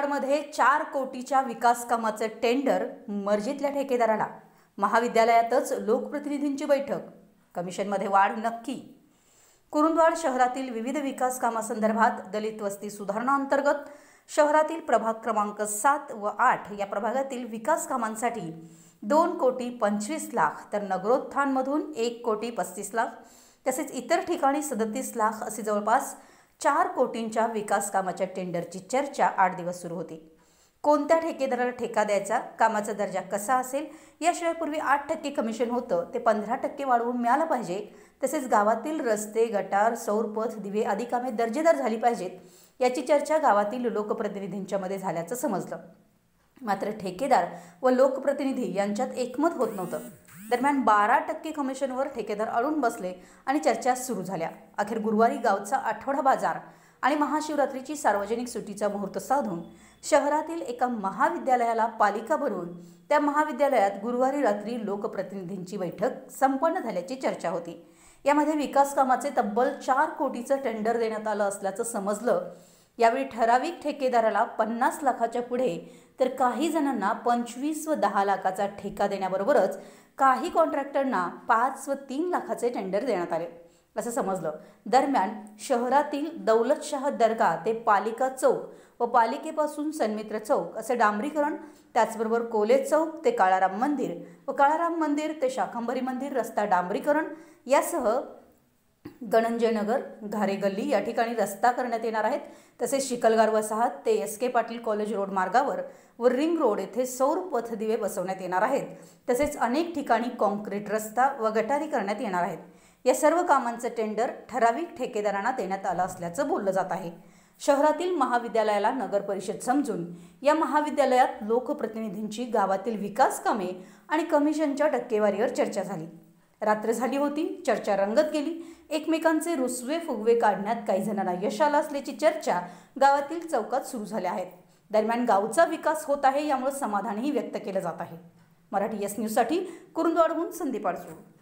यवतमाळमध्ये चार कोटीच्या विकास कामाचे टेंडर मर्जीतल्या ठेकेदाराला महाविद्यालयातच लोकप्रतिनिधींची बैठक कमिशनमध्ये वाढ नक्की कुरुंदवाड शहरातील विविध विकास कामासंदर्भात दलित वस्ती सुधारणा अंतर्गत शहरातील प्रभाग क्रमांक सात व आठ या प्रभागातील विकास कामांसाठी दोन कोटी पंचवीस लाख तर नगरोत्थानमधून एक कोटी पस्तीस लाख तसेच इतर ठिकाणी सदतीस लाख असे जवळपास चार कोटींच्या विकास कामाच्या टेंडरची चर्चा आठ दिवस सुरू होती कोणत्या ठेकेदाराला ठेका द्यायचा कामाचा दर्जा कसा असेल याशिवाय पूर्वी आठ टक्के कमिशन होतं ते पंधरा टक्के वाढवून मिळालं पाहिजे तसेच गावातील रस्ते गटार सौरपथ दिवे आदी कामे दर्जेदार झाली पाहिजेत याची चर्चा गावातील लोकप्रतिनिधींच्यामध्ये झाल्याचं समजलं मात्र ठेकेदार व लोकप्रतिनिधी यांच्यात एकमत होत नव्हतं दरम्यान बारा टक्के कमिशनवर ठेकेदार अडून बसले आणि चर्चा सुरू झाल्या अखेर गुरुवारी गावचा आठवडा बाजार आणि महाशिवरात्रीची सार्वजनिक सुट्टीचा मुहूर्त साधून शहरातील एका महाविद्यालयाला पालिका बनवून त्या महाविद्यालयात गुरुवारी रात्री लोकप्रतिनिधींची बैठक संपन्न झाल्याची चर्चा होती यामध्ये विकास कामाचे तब्बल चार कोटीचं टेंडर देण्यात आलं असल्याचं समजलं यावेळी ठराविक ठेकेदाराला पन्नास लाखाच्या पुढे तर काही जणांना पंचवीस व दहा लाखाचा ठेका देण्याबरोबरच काही कॉन्ट्रॅक्टरना पाच व तीन लाखाचे टेंडर देण्यात आले असं समजलं दरम्यान शहरातील दौलतशाह दर्गा ते पालिका चौक व पालिकेपासून सन्मित्र चौक असे डांबरीकरण त्याचबरोबर कोले चौक ते काळाराम मंदिर व काळाराम मंदिर ते शाकंभरी मंदिर रस्ता डांबरीकरण यासह धनंजयनगर घारे गल्ली या ठिकाणी रस्ता करण्यात येणार आहेत तसेच शिकलगार वसाहत ते S K Patil college road मार्गावर व रिंग रोड येथे सौर पथदिवे बसवण्यात येणार आहेत तसेच अनेक ठिकाणी कॉन्क्रीट रस्ता व गटारी करण्यात येणार आहेत या सर्व कामांचं टेंडर ठराविक ठेकेदारांना देण्यात आलं असल्याचं बोललं जात आहे शहरातील महाविद्यालयाला नगर परिषद समजून या महाविद्यालयात लोकप्रतिनिधींची गावातील विकास कामे आणि कमिशनच्या टक्केवारीवर चर्चा झाली रात्र झाली होती चर्चा रंगत गेली एकमेकांचे रुसवे फुगवे काढण्यात काही जणांना यश आलं असल्याची चर्चा गावातील चौकात सुरू झाल्या आहेत दरम्यान गावचा विकास होत आहे यामुळे समाधानही व्यक्त केलं जात आहे मराठी एस न्यूजसाठी कुरुंदवाडहून संदीप आडसूळ